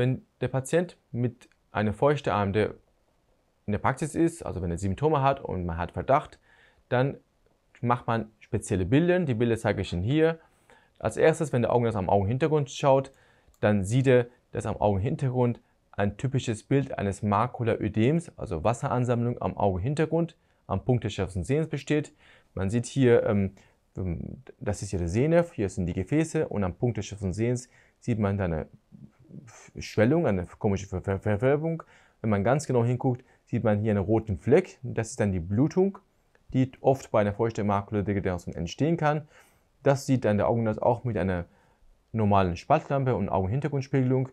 Wenn der Patient mit einer feuchten AMD in der Praxis ist, also wenn er Symptome hat und man hat Verdacht, dann macht man spezielle Bilder. Die Bilder zeige ich Ihnen hier. Als erstes, wenn der Augenarzt am Augenhintergrund schaut, dann sieht er, dass am Augenhintergrund ein typisches Bild eines Makulaödems, also Wasseransammlung am Augenhintergrund, am Punkt des schärfsten Sehens besteht. Man sieht hier, ähm, ähm, das ist hier der Sehnerv, hier sind die Gefäße und am Punkt des schärfsten Sehens sieht man dann eine Schwellung, eine komische Verfärbung. Wenn man ganz genau hinguckt, sieht man hier einen roten Fleck. Das ist dann die Blutung, die oft bei einer feuchten Makulodegeneration entstehen kann. Das sieht dann der Augenarzt auch mit einer normalen Spaltlampe und Augenhintergrundspiegelung.